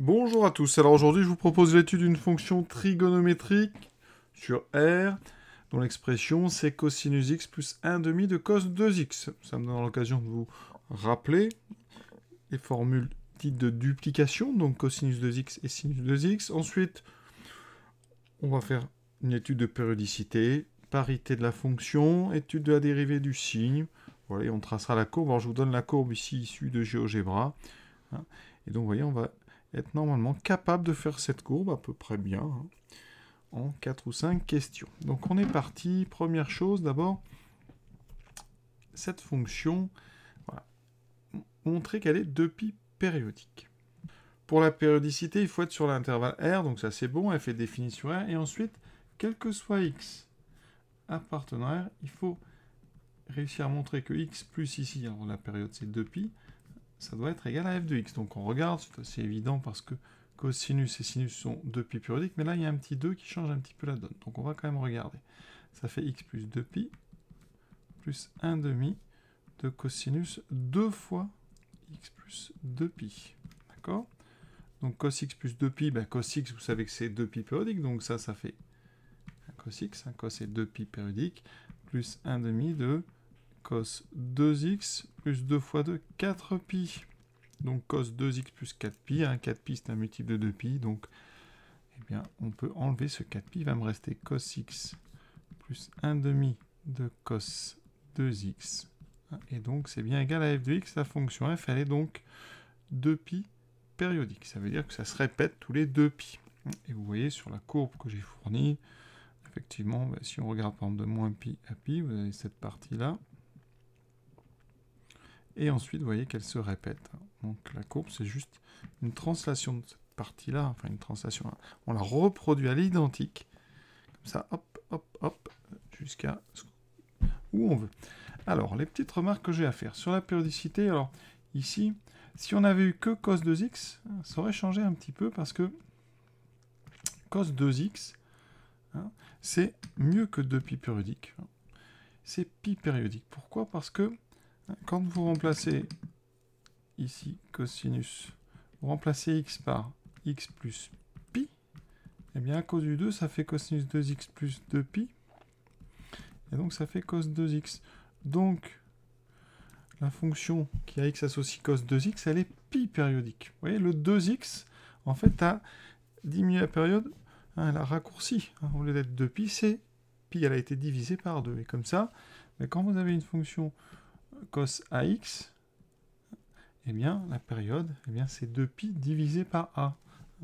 Bonjour à tous, alors aujourd'hui je vous propose l'étude d'une fonction trigonométrique sur R dont l'expression c'est cosinus x plus 1 demi de cos 2x. Ça me donne l'occasion de vous rappeler les formules dites de duplication, donc cosinus 2x et sinus 2x. Ensuite, on va faire une étude de périodicité, parité de la fonction, étude de la dérivée du signe. Voilà, et on tracera la courbe. Alors je vous donne la courbe ici issue de GeoGebra. Hein. Et donc, vous voyez, on va être normalement capable de faire cette courbe à peu près bien hein, en 4 ou 5 questions. Donc on est parti. Première chose d'abord, cette fonction, montrer qu'elle est 2π périodique. Pour la périodicité, il faut être sur l'intervalle R, donc ça c'est bon, f est fait sur R, et ensuite, quel que soit X appartenant à R, il faut réussir à montrer que X plus ici, alors la période c'est 2pi, ça doit être égal à f de x. Donc on regarde, c'est évident parce que cosinus et sinus sont 2 pi périodiques, mais là il y a un petit 2 qui change un petit peu la donne. Donc on va quand même regarder. Ça fait x plus 2 pi plus 1 demi de cosinus 2 fois x plus 2 pi. D'accord Donc cos x plus 2 pi, ben cos x, vous savez que c'est 2 pi périodique, donc ça, ça fait un cos x, un cos et 2 pi périodique, plus 1 demi de cos 2x plus 2 fois 2, 4pi. Donc cos 2x plus 4pi, 4pi hein, c'est un multiple de 2pi, donc eh bien, on peut enlever ce 4pi, il va me rester cos x plus 1 demi de cos 2x. Et donc c'est bien égal à f de x, la fonction f elle est donc 2pi périodique. Ça veut dire que ça se répète tous les 2pi. Et vous voyez sur la courbe que j'ai fournie, effectivement, bah, si on regarde par exemple de moins pi à pi, vous avez cette partie-là, et ensuite, vous voyez qu'elle se répète. Donc la courbe, c'est juste une translation de cette partie-là, enfin une translation. On la reproduit à l'identique, comme ça, hop, hop, hop, jusqu'à où on veut. Alors, les petites remarques que j'ai à faire. Sur la périodicité, alors ici, si on avait eu que cos 2x, ça aurait changé un petit peu parce que cos 2x, hein, c'est mieux que 2 pi périodique. C'est pi périodique. Pourquoi Parce que quand vous remplacez ici cosinus, vous remplacez x par x plus pi, et eh bien à cause du 2, ça fait cosinus 2x plus 2pi, et donc ça fait cos 2x. Donc la fonction qui a x associe cos 2x, elle est pi périodique. Vous voyez, le 2x, en fait, a diminué la période, hein, elle a raccourci. Hein. au lieu d'être 2pi, c'est pi, elle a été divisée par 2. Et comme ça, mais quand vous avez une fonction cos AX, et eh bien, la période, et eh bien, c'est 2pi divisé par A.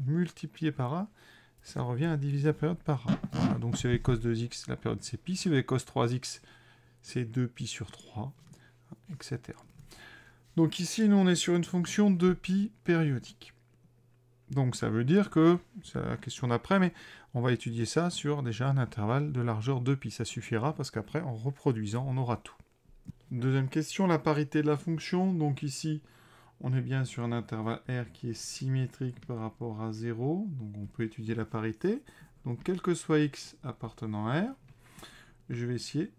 Multiplié par A, ça revient à diviser la période par A. donc si vous avez cos 2x, la période c'est pi. Si vous avez cos 3x, c'est 2pi sur 3, etc. Donc ici, nous, on est sur une fonction 2pi périodique. Donc ça veut dire que, c'est la question d'après, mais on va étudier ça sur déjà un intervalle de largeur 2pi. Ça suffira parce qu'après, en reproduisant, on aura tout. Deuxième question, la parité de la fonction. Donc ici, on est bien sur un intervalle R qui est symétrique par rapport à 0. Donc on peut étudier la parité. Donc quel que soit x appartenant à R, je vais essayer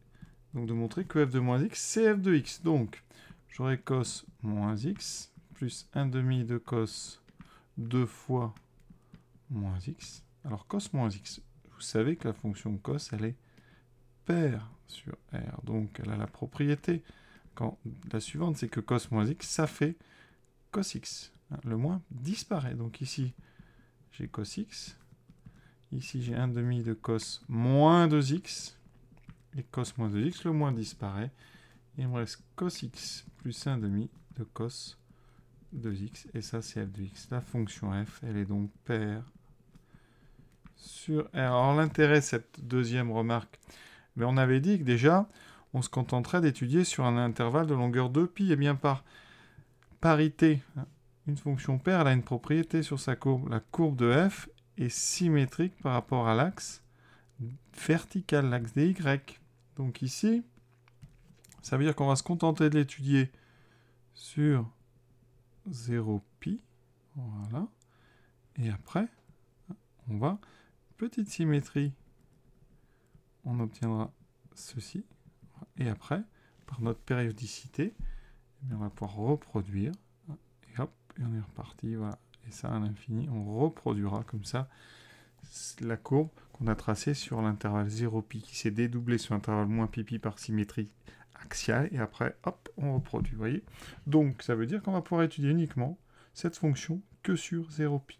donc, de montrer que f de moins x, c'est f de x. Donc j'aurai cos moins x plus 1 demi de cos 2 fois moins x. Alors cos moins x, vous savez que la fonction cos, elle est pair sur R. Donc elle a la propriété. Quand la suivante, c'est que cos moins x, ça fait cos x. Hein, le moins disparaît. Donc ici, j'ai cos x. Ici, j'ai 1 demi de cos moins 2x. Et cos moins 2x, le moins disparaît. il me reste cos x plus 1 demi de cos 2x. Et ça, c'est f de x. La fonction f, elle est donc paire sur R. Alors l'intérêt, cette deuxième remarque, mais on avait dit que déjà, on se contenterait d'étudier sur un intervalle de longueur 2π, et eh bien par parité, une fonction paire, a une propriété sur sa courbe. La courbe de f est symétrique par rapport à l'axe vertical, l'axe y. Donc ici, ça veut dire qu'on va se contenter de l'étudier sur 0π. Voilà. Et après, on va, petite symétrie on obtiendra ceci. Et après, par notre périodicité, eh on va pouvoir reproduire. Et hop, et on est reparti. Voilà. Et ça à l'infini, on reproduira comme ça la courbe qu'on a tracée sur l'intervalle 0 pi qui s'est dédoublée sur l'intervalle moins pi pi par symétrie axiale. Et après, hop, on reproduit. voyez Donc, ça veut dire qu'on va pouvoir étudier uniquement cette fonction que sur 0 pi.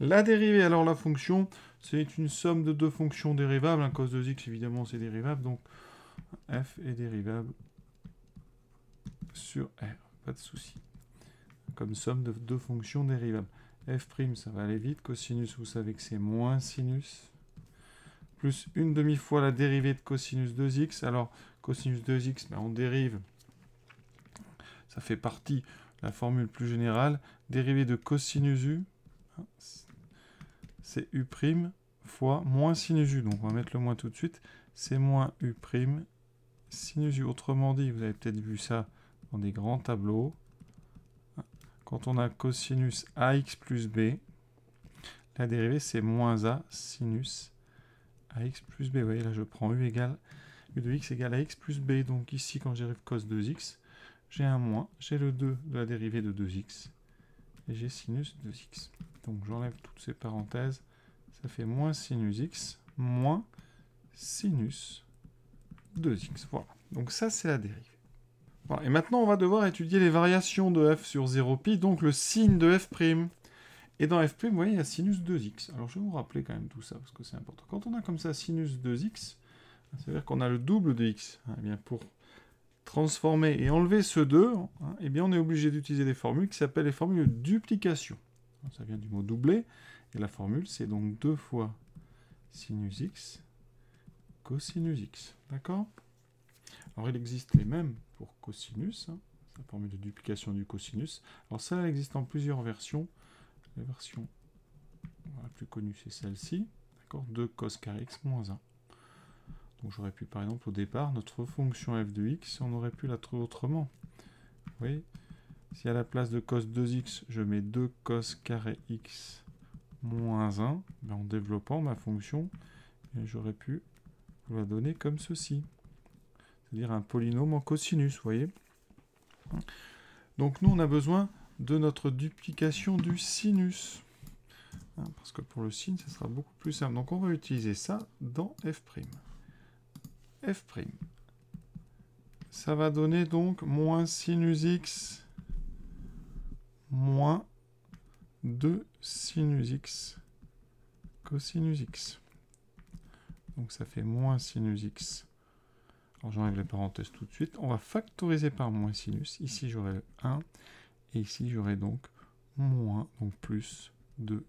La dérivée, alors la fonction, c'est une somme de deux fonctions dérivables. cos 2x, évidemment, c'est dérivable. Donc, f est dérivable sur r. Pas de souci. Comme somme de deux fonctions dérivables. f', prime, ça va aller vite. Cosinus, vous savez que c'est moins sinus. Plus une demi-fois la dérivée de cosinus 2x. Alors, cosinus 2x, ben, on dérive. Ça fait partie de la formule plus générale. Dérivée de cosinus u c'est U' fois moins sinus U. Donc on va mettre le moins tout de suite. C'est moins U' sinus U. Autrement dit, vous avez peut-être vu ça dans des grands tableaux. Quand on a cosinus AX plus B, la dérivée c'est moins A sinus AX plus B. Vous voyez là je prends U égale U de X égale AX plus B. Donc ici quand j'arrive cos 2X, j'ai un moins, j'ai le 2 de la dérivée de 2X. J'ai sinus 2x. Donc j'enlève toutes ces parenthèses. Ça fait moins sinus x moins sinus 2x. Voilà. Donc ça, c'est la dérive. Et maintenant, on va devoir étudier les variations de f sur 0pi, donc le signe de f'. Et dans f', vous voyez, il y a sinus 2x. Alors je vais vous rappeler quand même tout ça, parce que c'est important. Quand on a comme ça sinus 2x, ça veut dire qu'on a le double de x. Eh bien, pour transformer et enlever ce 2, hein, eh bien on est obligé d'utiliser des formules qui s'appellent les formules de duplication. Ça vient du mot doubler, et la formule c'est donc 2 fois sinus x cosinus x. D'accord Alors il existe les mêmes pour cosinus, hein, la formule de duplication du cosinus. Alors celle-là existe en plusieurs versions. La version la plus connue c'est celle-ci, d'accord 2 cos carré x moins 1 j'aurais pu par exemple au départ, notre fonction f de x, on aurait pu la trouver autrement. Vous Si à la place de cos 2x, je mets 2 cos carré x moins 1, ben, en développant ma fonction, eh, j'aurais pu la donner comme ceci. C'est-à-dire un polynôme en cosinus, vous voyez Donc nous, on a besoin de notre duplication du sinus. Hein, parce que pour le sin, ce sera beaucoup plus simple. Donc on va utiliser ça dans f' f'. Ça va donner donc moins sinus x moins 2 sinus x cosinus x. Donc ça fait moins sinus x. Alors j'enlève les parenthèses tout de suite. On va factoriser par moins sinus. Ici j'aurai 1 et ici j'aurai donc moins, donc plus 2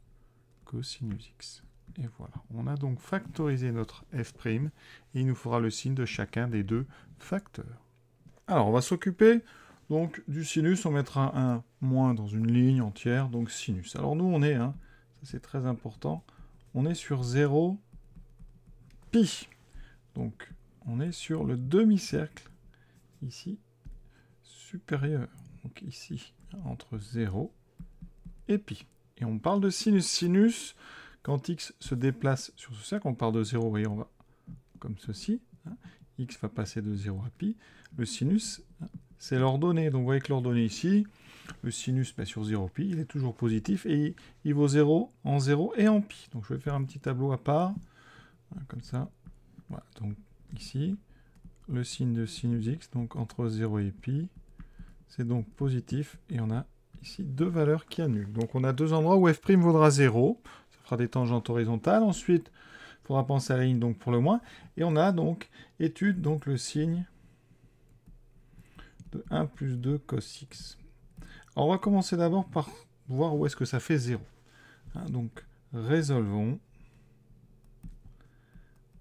cosinus x. Et voilà, on a donc factorisé notre f', et il nous fera le signe de chacun des deux facteurs. Alors, on va s'occuper donc du sinus, on mettra un moins dans une ligne entière, donc sinus. Alors nous, on est, hein, ça c'est très important, on est sur 0 pi. Donc, on est sur le demi-cercle, ici, supérieur. Donc ici, entre 0 et pi. Et on parle de sinus. Sinus, quand x se déplace sur ce cercle, on part de 0, voyez, on va comme ceci. Hein. x va passer de 0 à pi. Le sinus, hein, c'est l'ordonnée. Donc vous voyez que l'ordonnée ici, le sinus bah, sur 0 pi, il est toujours positif et il, vaut 0 en 0 et en pi. Donc je vais faire un petit tableau à part, hein, comme ça. Voilà, donc ici, le signe de sinus x, donc entre 0 et pi, c'est donc positif et on a ici deux valeurs qui annulent. Donc on a deux endroits où f' vaudra 0 des tangentes horizontales. Ensuite, il faudra penser à la ligne donc pour le moins. Et on a donc étude, donc le signe de 1 plus 2 cos x. on va commencer d'abord par voir où est-ce que ça fait 0. Hein, donc résolvons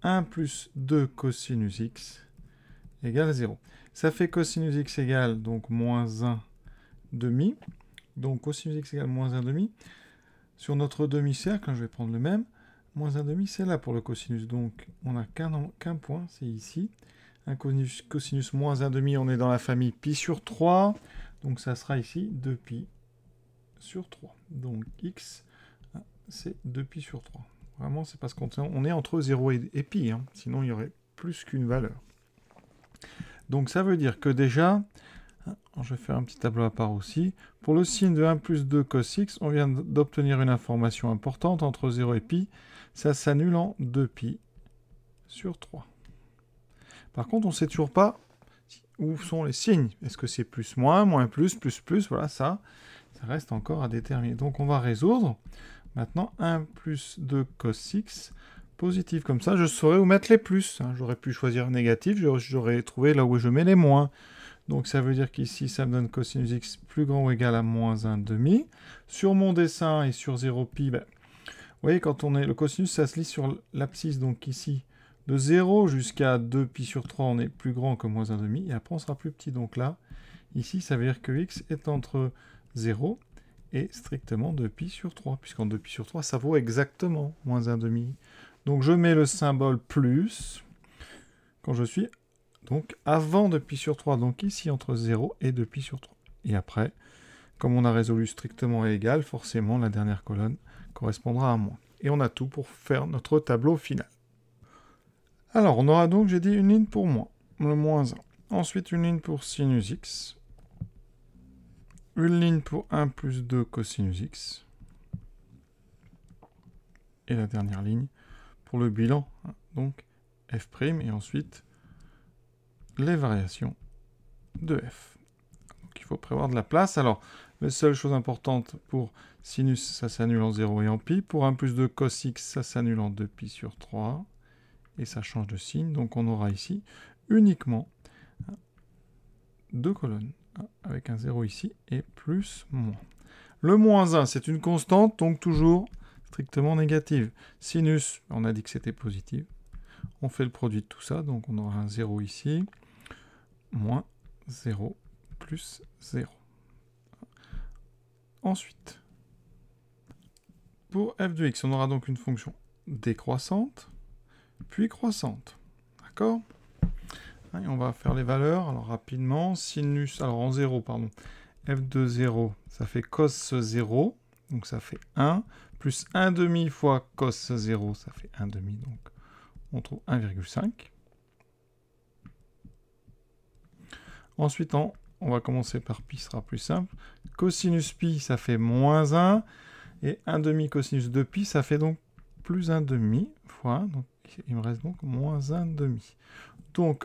1 plus 2 cosinus x égale 0. Ça fait cosinus x égale donc moins 1 demi. Donc cosinus x égale moins 1 demi. Sur notre demi-cercle, hein, je vais prendre le même. Moins un demi, c'est là pour le cosinus. Donc, on n'a qu'un point, c'est ici. Un cosinus, moins 1,5, demi, on est dans la famille pi sur 3. Donc, ça sera ici 2 pi sur 3. Donc, x, c'est 2 pi sur 3. Vraiment, c'est parce qu'on est entre 0 et, et pi. Hein. Sinon, il y aurait plus qu'une valeur. Donc, ça veut dire que déjà, ah, je vais faire un petit tableau à part aussi. Pour le signe de 1 plus 2 cos x, on vient d'obtenir une information importante entre 0 et pi. Ça s'annule en 2 pi sur 3. Par contre, on ne sait toujours pas où sont les signes. Est-ce que c'est plus moins, moins plus, plus plus Voilà, ça, ça reste encore à déterminer. Donc on va résoudre. Maintenant, 1 plus 2 cos x, positif. Comme ça, je saurais où mettre les plus. Hein. J'aurais pu choisir négatif, j'aurais trouvé là où je mets les moins. Donc ça veut dire qu'ici, ça me donne cosinus x plus grand ou égal à moins 1,5. Sur mon dessin et sur 0pi, ben, vous voyez, quand on est, le cosinus, ça se lit sur l'abscisse, donc ici, de 0 jusqu'à 2pi sur 3, on est plus grand que moins 1,5, et après on sera plus petit. Donc là, ici, ça veut dire que x est entre 0 et strictement 2pi sur 3, puisqu'en 2pi sur 3, ça vaut exactement moins 1,5. Donc je mets le symbole plus quand je suis donc avant de pi sur 3, donc ici entre 0 et 2 pi sur 3. Et après, comme on a résolu strictement égal, forcément la dernière colonne correspondra à moins. Et on a tout pour faire notre tableau final. Alors on aura donc, j'ai dit, une ligne pour moins, le moins 1. Ensuite une ligne pour sinus x. Une ligne pour 1 plus 2 cosinus x. Et la dernière ligne pour le bilan, hein, donc f' et ensuite les variations de f. Donc il faut prévoir de la place. Alors, la seule chose importante pour sinus, ça s'annule en 0 et en pi. Pour 1 plus 2 cos x, ça s'annule en 2pi sur 3. Et ça change de signe, donc on aura ici uniquement deux colonnes, avec un 0 ici et plus moins. Le moins 1, c'est une constante, donc toujours strictement négative. Sinus, on a dit que c'était positif On fait le produit de tout ça, donc on aura un 0 ici, moins 0 plus 0. Ensuite, pour f de x, on aura donc une fonction décroissante, puis croissante. D'accord Et on va faire les valeurs. Alors rapidement, sinus, alors en 0, pardon, f de 0, ça fait cos 0, donc ça fait 1, plus 1 demi fois cos 0, ça fait 1 demi, donc on trouve 1,5. Ensuite, on, va commencer par pi, ce sera plus simple. Cosinus pi, ça fait moins 1. Et 1 demi cosinus de pi, ça fait donc plus 1 demi fois 1. Donc, il me reste donc moins 1 demi. Donc,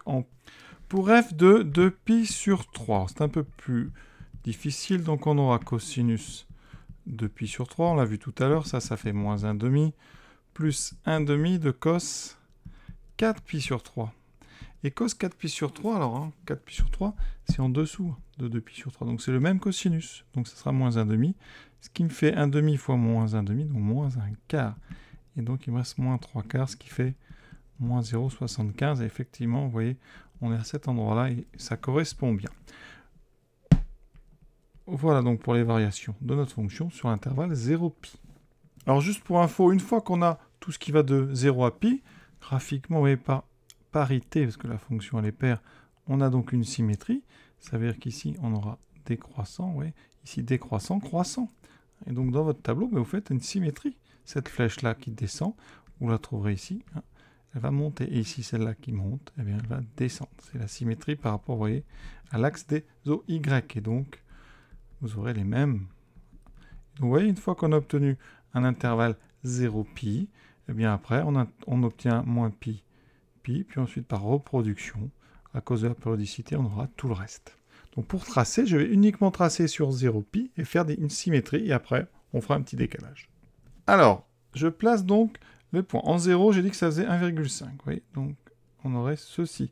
pour f de 2 pi sur 3, c'est un peu plus difficile. Donc, on aura cosinus de pi sur 3, on l'a vu tout à l'heure, ça, ça fait moins 1 demi, plus 1 demi de cos 4 pi sur 3. Et cos 4π sur 3, alors 4π hein, sur 3, c'est en dessous de 2π sur 3. Donc c'est le même cosinus. Donc ça sera moins demi, Ce qui me fait demi fois moins demi, donc moins 1 quart. Et donc il me reste moins 3 quarts, ce qui fait moins 0,75. Et effectivement, vous voyez, on est à cet endroit-là et ça correspond bien. Voilà donc pour les variations de notre fonction sur l'intervalle 0 π. Alors juste pour info, une fois qu'on a tout ce qui va de 0 à π, graphiquement, vous voyez, par parité, parce que la fonction elle est paire, on a donc une symétrie. Ça veut dire qu'ici, on aura décroissant, oui. Ici, décroissant, croissant. Et donc, dans votre tableau, ben, vous faites une symétrie. Cette flèche-là qui descend, vous la trouverez ici. Hein, elle va monter. Et ici, celle-là qui monte, eh bien, elle va descendre. C'est la symétrie par rapport, voyez, à l'axe des OY. Et donc, vous aurez les mêmes. Donc, vous voyez, une fois qu'on a obtenu un intervalle 0 pi, et eh bien après, on, on obtient moins pi puis ensuite par reproduction. À cause de la périodicité, on aura tout le reste. Donc pour tracer, je vais uniquement tracer sur 0 pi et faire une symétrie, et après, on fera un petit décalage. Alors, je place donc le point En 0, j'ai dit que ça faisait 1,5. Oui, donc on aurait ceci.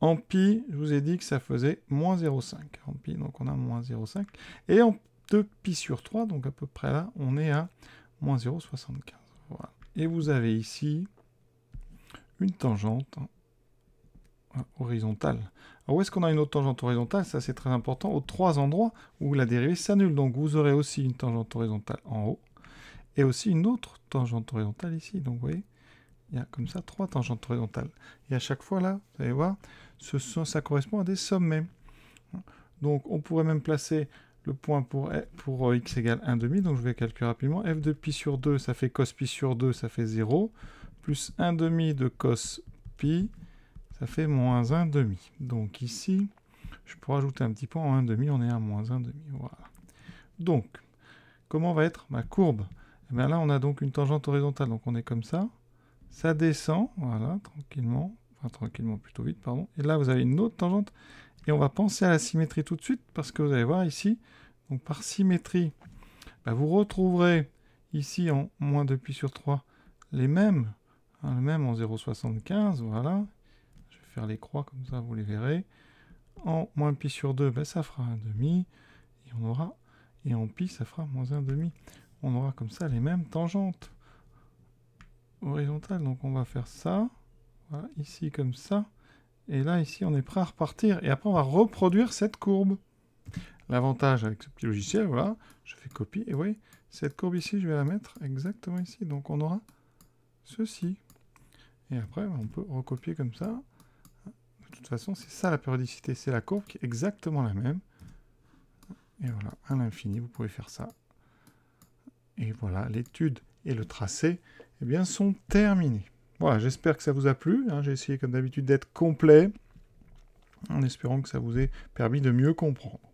En pi, je vous ai dit que ça faisait moins 0,5. En pi, donc on a moins 0,5. Et en 2 pi sur 3, donc à peu près là, on est à moins 0,75. Et vous avez ici une tangente horizontale. où est-ce qu'on a une autre tangente horizontale Ça c'est très important, aux trois endroits où la dérivée s'annule. Donc vous aurez aussi une tangente horizontale en haut, et aussi une autre tangente horizontale ici. Donc vous voyez, il y a comme ça trois tangentes horizontales. Et à chaque fois là, vous allez voir, ce ça correspond à des sommets. Donc on pourrait même placer le point pour, x égale 1,5. donc je vais calculer rapidement. f de pi sur 2, ça fait cos pi sur 2, ça fait 0 plus 1 demi de cos pi, ça fait moins 1,5. demi. Donc ici, je peux ajouter un petit point en 1,5, on est à moins 1,5. Voilà. Donc, comment va être ma courbe eh bien Là, on a donc une tangente horizontale, donc on est comme ça. Ça descend, voilà, tranquillement, enfin tranquillement, plutôt vite, pardon. Et là, vous avez une autre tangente, et on va penser à la symétrie tout de suite, parce que vous allez voir ici, donc par symétrie, bah, vous retrouverez ici en moins 2 pi sur 3 les mêmes ah, le même en 0,75, voilà. Je vais faire les croix comme ça, vous les verrez. En moins pi sur 2, ben, ça fera un demi. Et on aura, et en pi, ça fera moins un demi. On aura comme ça les mêmes tangentes horizontales. Donc on va faire ça, voilà, ici comme ça. Et là, ici, on est prêt à repartir. Et après, on va reproduire cette courbe. L'avantage avec ce petit logiciel, voilà, je fais copie, et vous voyez, cette courbe ici, je vais la mettre exactement ici. Donc on aura ceci. Et après, on peut recopier comme ça. De toute façon, c'est ça la périodicité, c'est la courbe qui est exactement la même. Et voilà, à l'infini, vous pouvez faire ça. Et voilà, l'étude et le tracé eh bien, sont terminés. Voilà, j'espère que ça vous a plu. Hein. J'ai essayé, comme d'habitude, d'être complet, en espérant que ça vous ait permis de mieux comprendre.